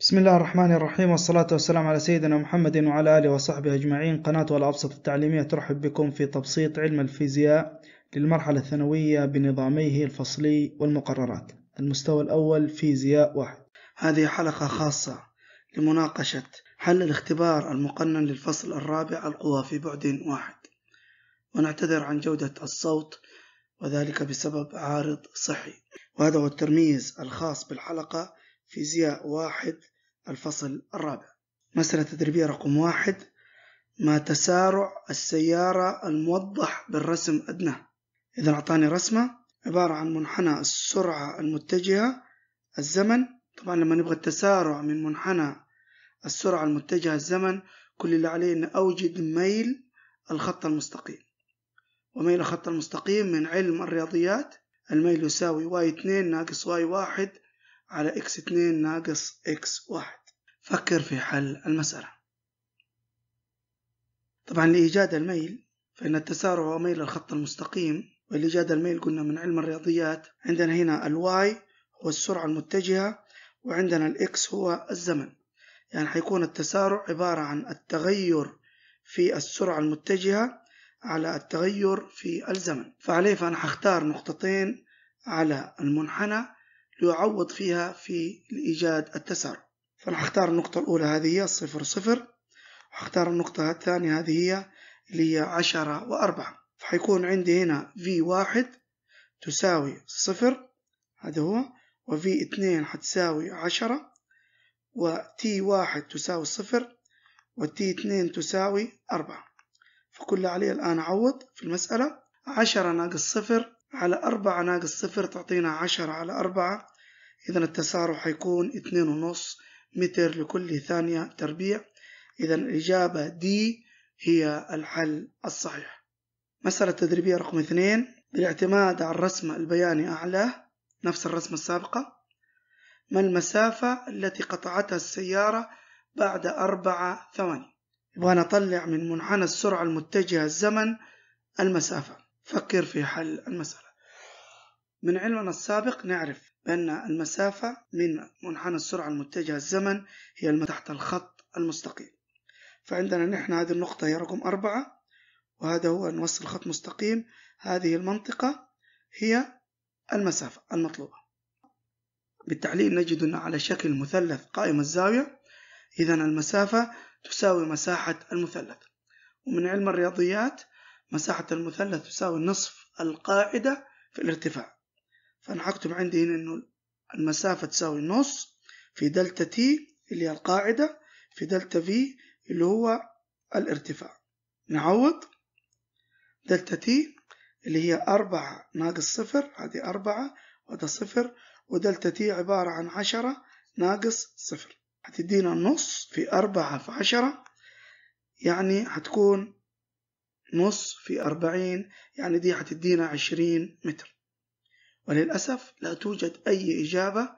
بسم الله الرحمن الرحيم والصلاة والسلام على سيدنا محمد وعلى آله وصحبه أجمعين قناة والأبسط التعليمية ترحب بكم في تبسيط علم الفيزياء للمرحلة الثانوية بنظاميه الفصلي والمقررات المستوى الأول فيزياء واحد هذه حلقة خاصة لمناقشة حل الاختبار المقنن للفصل الرابع القوى في بعد واحد ونعتذر عن جودة الصوت وذلك بسبب عارض صحي وهذا هو الترميز الخاص بالحلقة فيزياء واحد الفصل الرابع مسألة تدريبية رقم واحد ما تسارع السيارة الموضح بالرسم أدناه إذا أعطاني رسمة عبارة عن منحنى السرعة المتجهة الزمن طبعا لما نبغى التسارع من منحنى السرعة المتجهة الزمن كل اللي عليه أن أوجد ميل الخط المستقيم وميل الخط المستقيم من علم الرياضيات الميل يساوي واي 2 ناقص واي 1 على إكس اتنين ناقص إكس واحد فكر في حل المسألة طبعا لإيجاد الميل فإن التسارع هو ميل الخط المستقيم ولإيجاد الميل قلنا من علم الرياضيات عندنا هنا الواي هو السرعة المتجهة وعندنا الإكس هو الزمن يعني حيكون التسارع عبارة عن التغير في السرعة المتجهة على التغير في الزمن فعليه فأنا حختار نقطتين على المنحنى ليعوض فيها في الإيجاد التسارع فأنا هختار النقطة الأولى هذه هي صفر صفر هختار النقطة الثانية هذه هي اللي هي عشرة وأربعة فحيكون عندي هنا في واحد تساوي صفر هذا هو وفي اثنين حتساوي عشرة وتي واحد تساوي صفر وتي اثنين تساوي أربعة فكل عليه الآن أعوض في المسألة عشرة ناقص صفر على أربعة ناقص صفر تعطينا عشرة على أربعة إذا التسارع حيكون اتنين ونص متر لكل ثانية تربيع إذا الإجابة دي هي الحل الصحيح مسألة تدريبية رقم اثنين بالاعتماد على الرسم البياني أعلاه نفس الرسمة السابقة ما المسافة التي قطعتها السيارة بعد أربعة ثواني يبغى نطلع من منحنى السرعة المتجهة الزمن المسافة فكر في حل المسألة من علمنا السابق نعرف بأن المسافة من منحنى السرعة المتجهة الزمن هي الم تحت الخط المستقيم فعندنا نحن هذه النقطة هي رقم أربعة وهذا هو نوصل خط مستقيم هذه المنطقة هي المسافة المطلوبة بالتعليل نجد أن على شكل مثلث قائم الزاوية إذا المسافة تساوي مساحة المثلث ومن علم الرياضيات مساحة المثلث تساوي نصف القاعدة في الارتفاع فأنا هكتب عندي هنا إنه المسافة تساوي نص في دلتا تي اللي هي القاعدة في دلتا في اللي هو الارتفاع نعوض دلتا تي اللي هي أربعة ناقص صفر هذه أربعة وهذا صفر ودلتا تي عبارة عن عشرة ناقص صفر هتدينا نص في أربعة في عشرة يعني هتكون نص في أربعين يعني دي هتدينا عشرين متر وللأسف لا توجد أي إجابة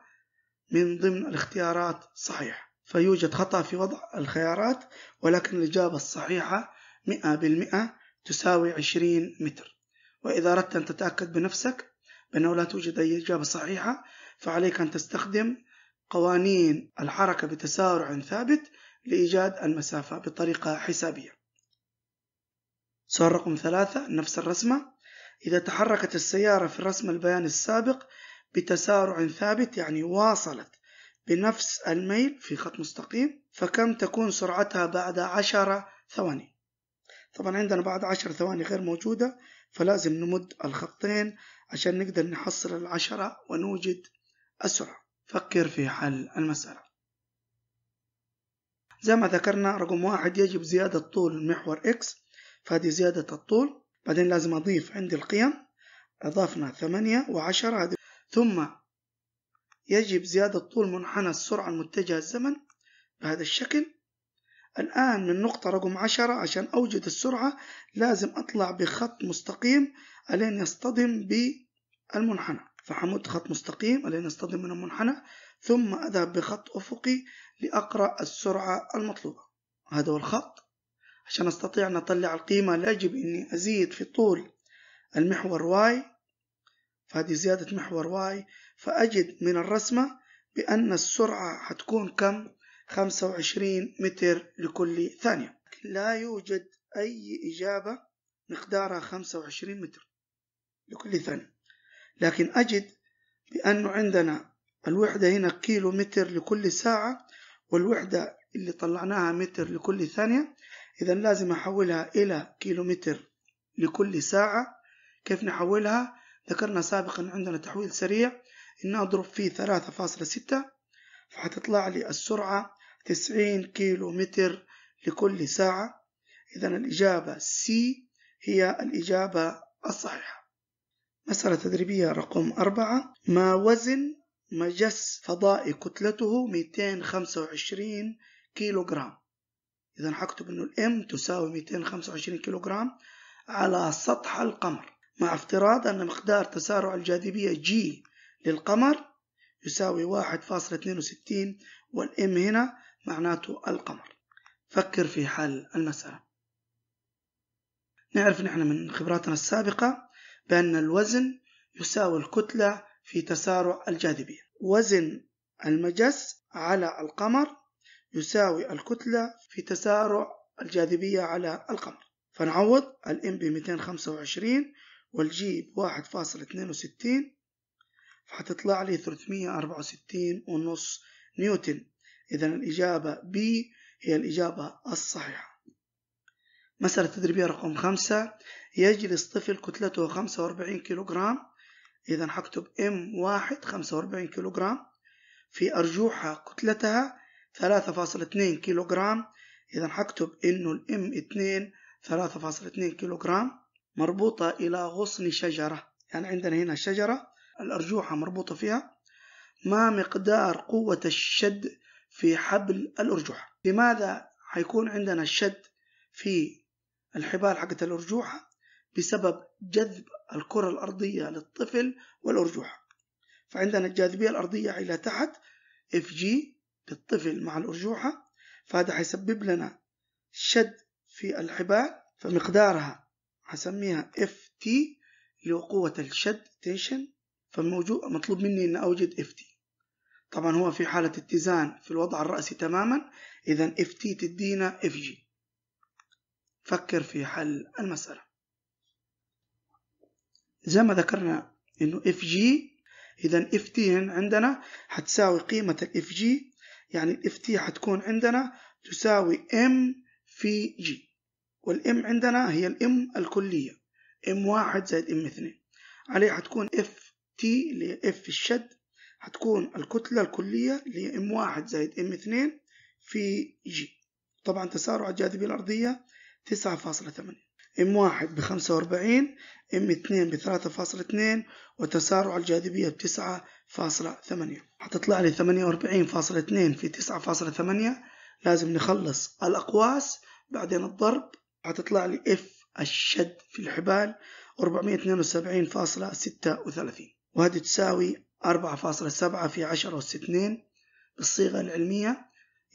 من ضمن الاختيارات صحيحة فيوجد خطأ في وضع الخيارات ولكن الإجابة الصحيحة 100% تساوي 20 متر وإذا أردت أن تتأكد بنفسك بأنه لا توجد أي إجابة صحيحة فعليك أن تستخدم قوانين الحركة بتسارع ثابت لإيجاد المسافة بطريقة حسابية سؤال رقم ثلاثة نفس الرسمة إذا تحركت السيارة في الرسم البياني السابق بتسارع ثابت يعني واصلت بنفس الميل في خط مستقيم فكم تكون سرعتها بعد عشرة ثواني طبعا عندنا بعد عشر ثواني غير موجودة فلازم نمد الخطين عشان نقدر نحصل العشرة ونوجد السرعة فكر في حل المسألة زي ما ذكرنا رقم واحد يجب زيادة طول المحور X فهذه زيادة الطول بعدين لازم أضيف عندي القيم أضفنا ثمانية وعشرة ثم يجب زيادة طول منحنى السرعة المتجهة الزمن بهذا الشكل الآن من نقطة رقم عشرة عشان أوجد السرعة لازم أطلع بخط مستقيم ألين يصطدم بالمنحنى فحمد خط مستقيم ألين يصطدم من المنحنى ثم أذهب بخط أفقي لأقرأ السرعة المطلوبة هذا هو الخط عشان أستطيع أن أطلع القيمة يجب أني أزيد في طول المحور y فهذه زيادة محور y فأجد من الرسمة بأن السرعة هتكون كم؟ 25 متر لكل ثانية لا يوجد أي إجابة مقدارها 25 متر لكل ثانية لكن أجد بأنه عندنا الوحدة هنا كيلو متر لكل ساعة والوحدة اللي طلعناها متر لكل ثانية إذا لازم أحولها إلى كيلومتر لكل ساعة كيف نحولها ذكرنا سابقا عندنا تحويل سريع إن أضرب فيه ثلاثة فاصلة ستة فحتطلع لي السرعة تسعين كيلومتر لكل ساعة إذا الإجابة C هي الإجابة الصحيحة مسألة تدريبية رقم أربعة ما وزن مجس فضائي كتلته 225 كيلوغرام إذا حكتب إنه الإم تساوي 225 كيلوغرام على سطح القمر مع افتراض أن مقدار تسارع الجاذبية G للقمر يساوي 1.62 والإم هنا معناته القمر فكر في حل المسألة نعرف نحن من خبراتنا السابقة بأن الوزن يساوي الكتلة في تسارع الجاذبية وزن المجس على القمر يساوي الكتلة في تسارع الجاذبية على القمر فنعوض M ب 225 والجي ب 1.62 فحتطلع لي 364.5 نيوتن إذا الإجابة B هي الإجابة الصحيحة مسألة تدريبية رقم خمسة يجلس طفل كتلته 45 كيلوغرام إذا حكتب M 1 45 كيلوغرام في أرجوحة كتلتها ثلاثة 3.2 كيلو جرام إذا هكتب إنه الإم ثلاثة 3.2 كيلو جرام مربوطة إلى غصن شجرة يعني عندنا هنا شجرة الأرجوحة مربوطة فيها ما مقدار قوة الشد في حبل الأرجوحة لماذا هيكون عندنا الشد في الحبال حقت الأرجوحة بسبب جذب الكرة الأرضية للطفل والأرجوحة فعندنا الجاذبية الأرضية إلى تحت Fg للطفل مع الأرجوحة فهذا حيسبب لنا شد في الحبال فمقدارها هسميها FT اللي هو قوة الشد تنشن فالموجود مطلوب مني ان اوجد FT طبعا هو في حالة اتزان في الوضع الرأسي تماما اذا FT تدينا FG فكر في حل المسألة زي ما ذكرنا انه FG اذا FT عندنا هتساوي قيمة FG يعني الاف تي حتكون عندنا تساوي ام في جي والام عندنا هي الام الكلية ام واحد زائد ام اثنين عليه حتكون اف تي اللي هي اف الشد حتكون الكتلة الكلية اللي هي ام واحد زائد ام اثنين في جي طبعا تسارع الجاذبية الأرضية تسعة فاصلة ثمانية ام واحد بخمسة وأربعين ام اتنين بثلاثة فاصلة اتنين وتسارع الجاذبية بتسعة فاصلة ثمانية هتطلع لي ثمانية وأربعين فاصلة اتنين في تسعة فاصلة ثمانية لازم نخلص الأقواس بعدين الضرب هتطلع لي اف الشد في الحبال اربعمية وسبعين فاصلة ستة وثلاثين وهذه تساوي اربعة فاصلة سبعة في عشرة أس 2 بالصيغة العلمية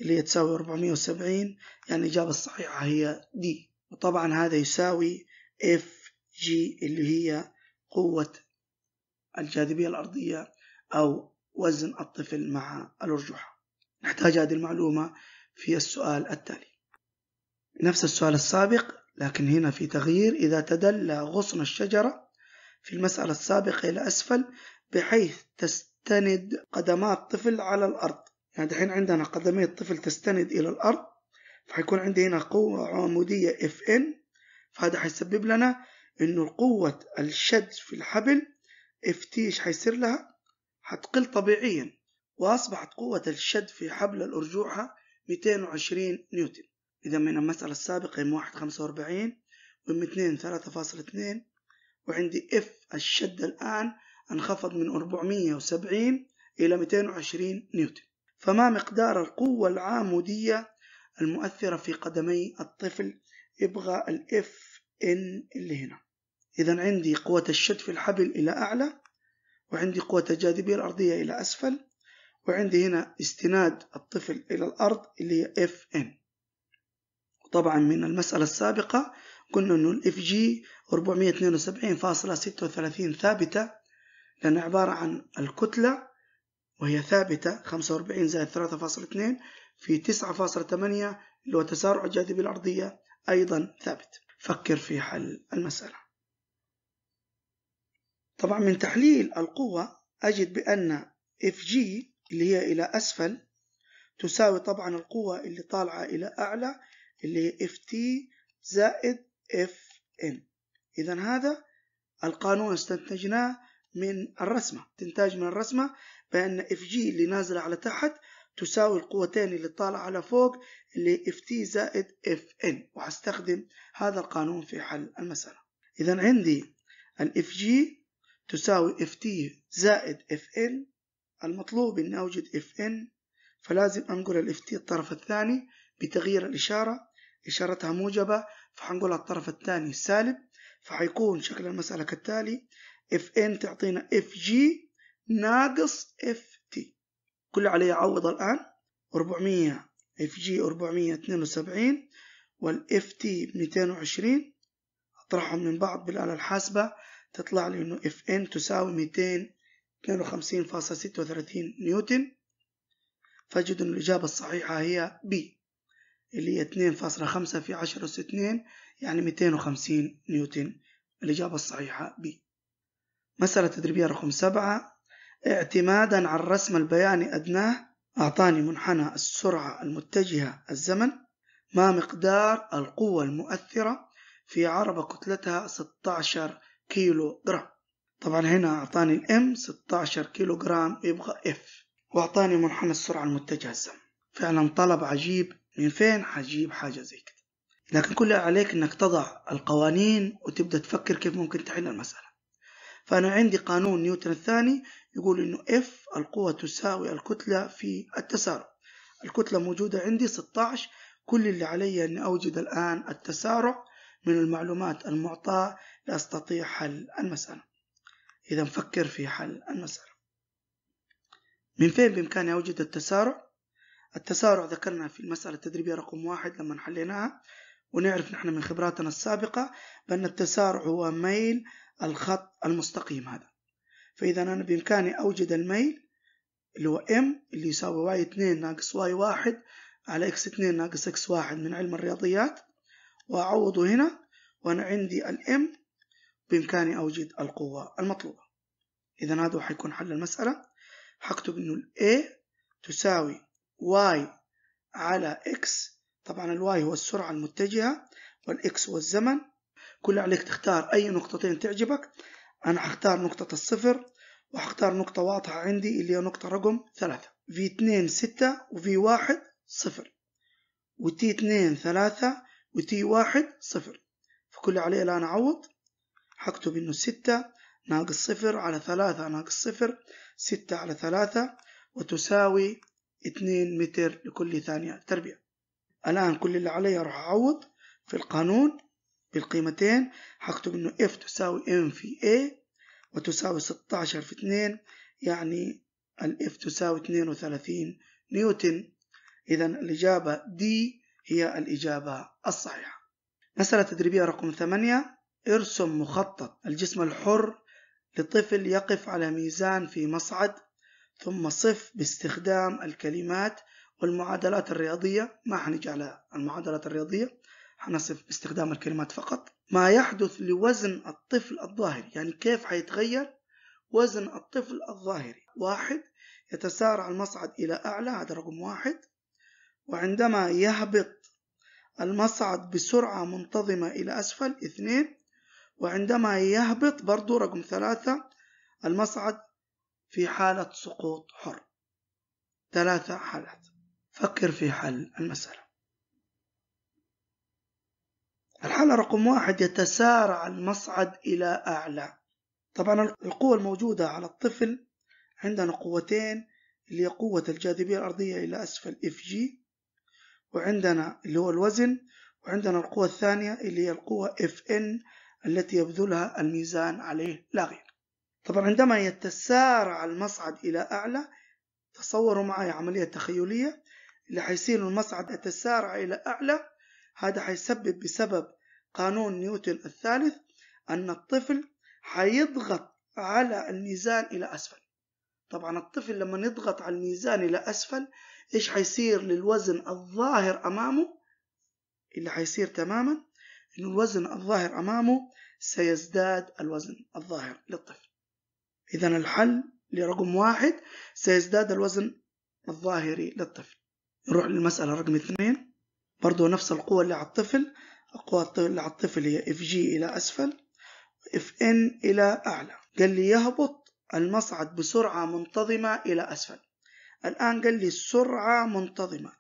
اللي هي تساوي 470 يعني الإجابة الصحيحة هي دي وطبعا هذا يساوي اف جي اللي هي قوة الجاذبية الأرضية أو وزن الطفل مع الأرجحة نحتاج هذه المعلومة في السؤال التالي نفس السؤال السابق لكن هنا في تغيير إذا تدلى غصن الشجرة في المسألة السابقة إلى أسفل بحيث تستند قدمات الطفل على الأرض يعني دحين عندنا قدمي الطفل تستند إلى الأرض فحيكون عندي هنا قوة عمودية Fn فهذا حيسبب لنا انه قوة الشد في الحبل Ft ايش حيصير لها؟ حتقل طبيعيا واصبحت قوة الشد في حبل الارجوحة 220 نيوتن اذا من المسألة السابقة ام 1 45 وام 2 3.2 وعندي F الشد الان انخفض من 470 الى 220 نيوتن فما مقدار القوة العامودية المؤثرة في قدمي الطفل يبغى الاف ان اللي هنا إذا عندي قوة الشد في الحبل إلى أعلى وعندي قوة الجاذبية الأرضية إلى أسفل وعندي هنا استناد الطفل إلى الأرض اللي هي Fn طبعا من المسألة السابقة قلنا أنه ال Fg 472.36 ثابتة لأنها عبارة عن الكتلة وهي ثابتة 45 زائد 3.2 في 9.8 اللي هو تسارع الجاذبية الأرضية أيضا ثابت فكر في حل المسألة طبعا من تحليل القوة أجد بأن FG اللي هي إلى أسفل تساوي طبعا القوة اللي طالعة إلى أعلى اللي هي FT زائد FN إذا هذا القانون استنتجناه من الرسمة استنتاج من الرسمة بأن FG اللي نازلة على تحت تساوي القوتين اللي طالعة على فوق اللي اف تي زائد اف ان وهستخدم هذا القانون في حل المسألة إذا عندي الاف جي تساوي اف تي زائد اف ان المطلوب أن أوجد اف ان فلازم أنقل الاف تي الطرف الثاني بتغيير الإشارة إشارتها موجبة فحنقولها الطرف الثاني سالب فحيكون شكل المسألة كالتالي اف ان تعطينا اف جي ناقص اف كل عليه أعوض الآن 400 اف جي 472 والاف تي 220 اطرحهم من بعض بالآلة الحاسبة تطلع لي انه اف ان تساوي 252.36 نيوتن فاجد ان الإجابة الصحيحة هي بي اللي هي 2.5 في 10 أس 2 يعني 250 نيوتن الإجابة الصحيحة بي مسألة تدريبية رقم 7 اعتمادا على الرسم البياني أدناه أعطاني منحنى السرعة المتجهة الزمن ما مقدار القوة المؤثرة في عربة كتلتها 16 كيلو جرام طبعا هنا أعطاني الام 16 كيلو جرام يبغى اف وأعطاني منحنى السرعة المتجهة الزمن فعلا طلب عجيب من فين حجيب حاجة زي كده لكن كل عليك انك تضع القوانين وتبدأ تفكر كيف ممكن تحل المسألة فأنا عندي قانون نيوتن الثاني يقول إنه F القوة تساوي الكتلة في التسارع الكتلة موجودة عندي 16 كل اللي علي أن أوجد الآن التسارع من المعلومات المعطاة لأستطيع حل المسألة إذا نفكر في حل المسألة من فين بإمكاني أوجد التسارع؟ التسارع ذكرنا في المسألة التدريبية رقم واحد لما حليناها ونعرف نحن من خبراتنا السابقة بأن التسارع هو ميل الخط المستقيم هذا فإذا أنا بإمكاني أوجد الميل اللي هو M اللي يساوي y 2 ناقص y 1 على x 2 ناقص x 1 من علم الرياضيات وأعوضه هنا وأنا عندي M بإمكاني أوجد القوة المطلوبة إذا هذا حيكون حل المسألة حكتب إنه ال A تساوي y على x طبعا Y هو السرعة المتجهة X هو الزمن كل عليك تختار أي نقطتين تعجبك أنا هختار نقطة الصفر وهختار نقطة واضحة عندي اللي هي نقطة رقم ثلاثة في اتنين ستة وفي واحد صفر وتي اتنين ثلاثة وتي واحد صفر فكل عليه الآن أعوض هكتب إنه ستة ناقص صفر على ثلاثة ناقص صفر ستة على ثلاثة وتساوي اتنين متر لكل ثانية تربيع الآن كل اللي علي راح أعوض في القانون بالقيمتين هكتب انه F تساوي M في A وتساوي 16 في 2 يعني ال F تساوي 32 نيوتن إذا الإجابة D هي الإجابة الصحيحة مسألة تدريبية رقم 8 ارسم مخطط الجسم الحر لطفل يقف على ميزان في مصعد ثم صف باستخدام الكلمات والمعادلات الرياضية ما حنجي على المعادلات الرياضية هنصف باستخدام الكلمات فقط ما يحدث لوزن الطفل الظاهري يعني كيف حيتغير وزن الطفل الظاهري واحد يتسارع المصعد إلى أعلى هذا رقم واحد وعندما يهبط المصعد بسرعة منتظمة إلى أسفل اثنين وعندما يهبط برضو رقم ثلاثة المصعد في حالة سقوط حر ثلاثة حالات فكر في حل المسألة الحالة رقم واحد يتسارع المصعد إلى أعلى طبعا القوة الموجودة على الطفل عندنا قوتين اللي هي قوة الجاذبية الأرضية إلى أسفل اف جي وعندنا اللي هو الوزن وعندنا القوة الثانية اللي هي القوة اف ان التي يبذلها الميزان عليه لا غير طبعا عندما يتسارع المصعد إلى أعلى تصوروا معي عملية تخيلية اللي حيصير المصعد يتسارع إلى أعلى هذا حيسبب بسبب قانون نيوتن الثالث أن الطفل حيضغط على الميزان إلى أسفل طبعا الطفل لما يضغط على الميزان إلى أسفل إيش حيصير للوزن الظاهر أمامه اللي حيصير تماما إن الوزن الظاهر أمامه سيزداد الوزن الظاهر للطفل إذا الحل لرقم واحد سيزداد الوزن الظاهري للطفل نروح للمسألة رقم اثنين برضو نفس القوة اللي على الطفل القوة اللي على الطفل هي اف جي إلى أسفل اف ان إلى أعلى قال لي يهبط المصعد بسرعة منتظمة إلى أسفل الآن قال لي سرعة منتظمة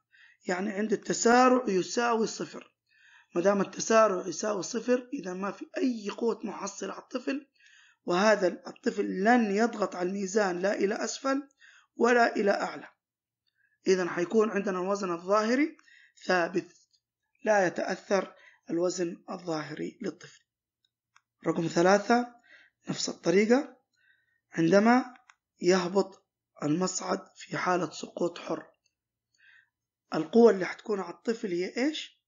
يعني عند التسارع يساوي صفر ما دام التسارع يساوي صفر إذا ما في أي قوة محصلة على الطفل وهذا الطفل لن يضغط على الميزان لا إلى أسفل ولا إلى أعلى إذا حيكون عندنا الوزن الظاهري ثابت لا يتأثر الوزن الظاهري للطفل رقم ثلاثة نفس الطريقة عندما يهبط المصعد في حالة سقوط حر القوة اللي حتكون على الطفل هي إيش؟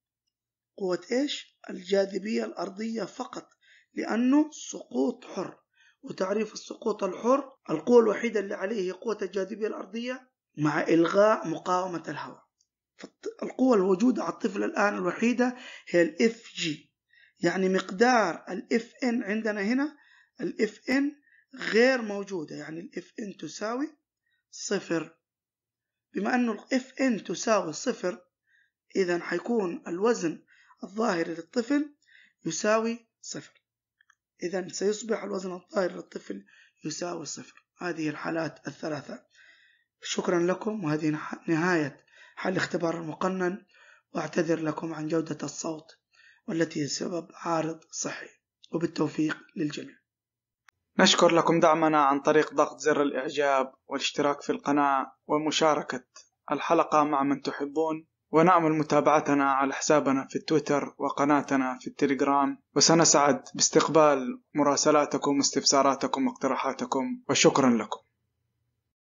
قوة إيش؟ الجاذبية الأرضية فقط لأنه سقوط حر وتعريف السقوط الحر القوة الوحيدة اللي عليه هي قوة الجاذبية الأرضية مع إلغاء مقاومة الهواء القوة الموجودة على الطفل الآن الوحيدة هي الـ FG يعني مقدار الـ FN عندنا هنا الـ FN غير موجودة يعني الـ FN تساوي صفر بما أنه الـ FN تساوي صفر إذا حيكون الوزن الظاهري للطفل يساوي صفر إذا سيصبح الوزن الظاهر للطفل يساوي صفر هذه الحالات الثلاثة شكرا لكم وهذه نهاية حل اختبار المقنن وأعتذر لكم عن جودة الصوت والتي سبب عارض صحي وبالتوفيق للجميع نشكر لكم دعمنا عن طريق ضغط زر الإعجاب والاشتراك في القناة ومشاركة الحلقة مع من تحبون ونأمل متابعتنا على حسابنا في التويتر وقناتنا في التليجرام وسنسعد باستقبال مراسلاتكم واستفساراتكم واقتراحاتكم وشكرا لكم